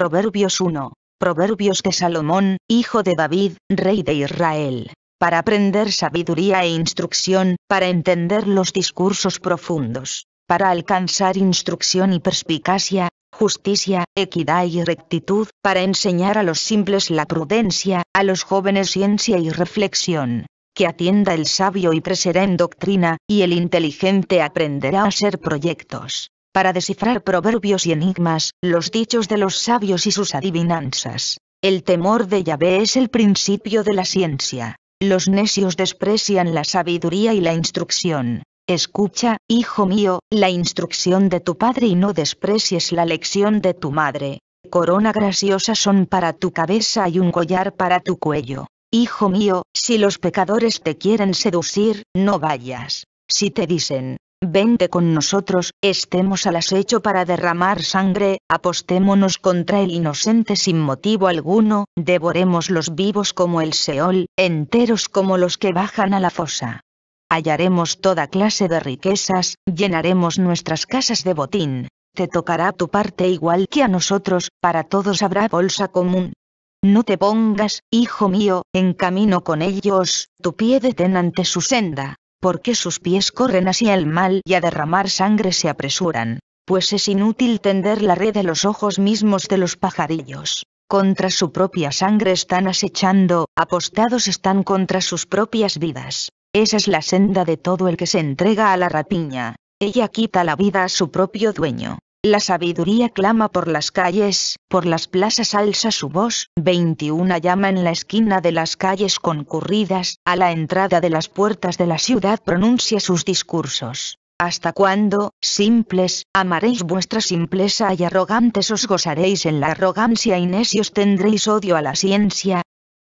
Proverbios 1. Proverbios de Salomón, hijo de David, rey de Israel. Para aprender sabiduría e instrucción, para entender los discursos profundos, para alcanzar instrucción y perspicacia, justicia, equidad y rectitud, para enseñar a los simples la prudencia, a los jóvenes ciencia y reflexión. Que atienda el sabio y crecerá en doctrina, y el inteligente aprenderá a hacer proyectos para descifrar proverbios y enigmas, los dichos de los sabios y sus adivinanzas. El temor de Yahvé es el principio de la ciencia. Los necios desprecian la sabiduría y la instrucción. Escucha, hijo mío, la instrucción de tu padre y no desprecies la lección de tu madre. Corona graciosa son para tu cabeza y un collar para tu cuello. Hijo mío, si los pecadores te quieren seducir, no vayas. Si te dicen, Vente con nosotros, estemos al acecho para derramar sangre, apostémonos contra el inocente sin motivo alguno, devoremos los vivos como el Seol, enteros como los que bajan a la fosa. Hallaremos toda clase de riquezas, llenaremos nuestras casas de botín. Te tocará tu parte igual que a nosotros, para todos habrá bolsa común. No te pongas, hijo mío, en camino con ellos, tu pie detén ante su senda porque sus pies corren hacia el mal y a derramar sangre se apresuran, pues es inútil tender la red de los ojos mismos de los pajarillos. Contra su propia sangre están acechando, apostados están contra sus propias vidas. Esa es la senda de todo el que se entrega a la rapiña. Ella quita la vida a su propio dueño. La sabiduría clama por las calles, por las plazas alza su voz, veintiuna llama en la esquina de las calles concurridas, a la entrada de las puertas de la ciudad pronuncia sus discursos. ¿Hasta cuándo, simples, amaréis vuestra simpleza y arrogantes os gozaréis en la arrogancia y Os tendréis odio a la ciencia?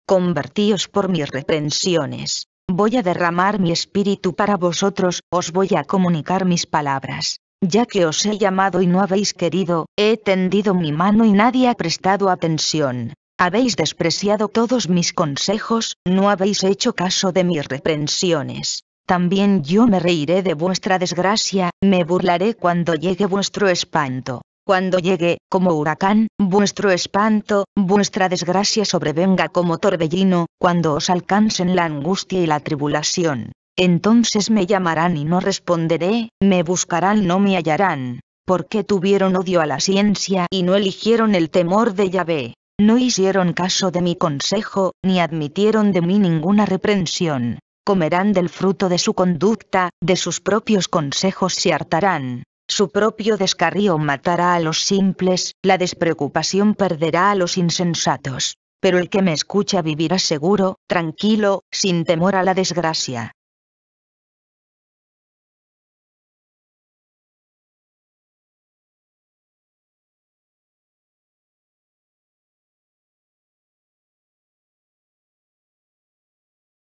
Convertíos por mis reprensiones. Voy a derramar mi espíritu para vosotros, os voy a comunicar mis palabras. Ya que os he llamado y no habéis querido, he tendido mi mano y nadie ha prestado atención. Habéis despreciado todos mis consejos, no habéis hecho caso de mis reprensiones. También yo me reiré de vuestra desgracia, me burlaré cuando llegue vuestro espanto. Cuando llegue, como huracán, vuestro espanto, vuestra desgracia sobrevenga como torbellino, cuando os alcancen la angustia y la tribulación. Entonces me llamarán y no responderé, me buscarán no me hallarán. Porque tuvieron odio a la ciencia y no eligieron el temor de Yahvé? No hicieron caso de mi consejo, ni admitieron de mí ninguna reprensión. Comerán del fruto de su conducta, de sus propios consejos se hartarán. Su propio descarrío matará a los simples, la despreocupación perderá a los insensatos. Pero el que me escucha vivirá seguro, tranquilo, sin temor a la desgracia.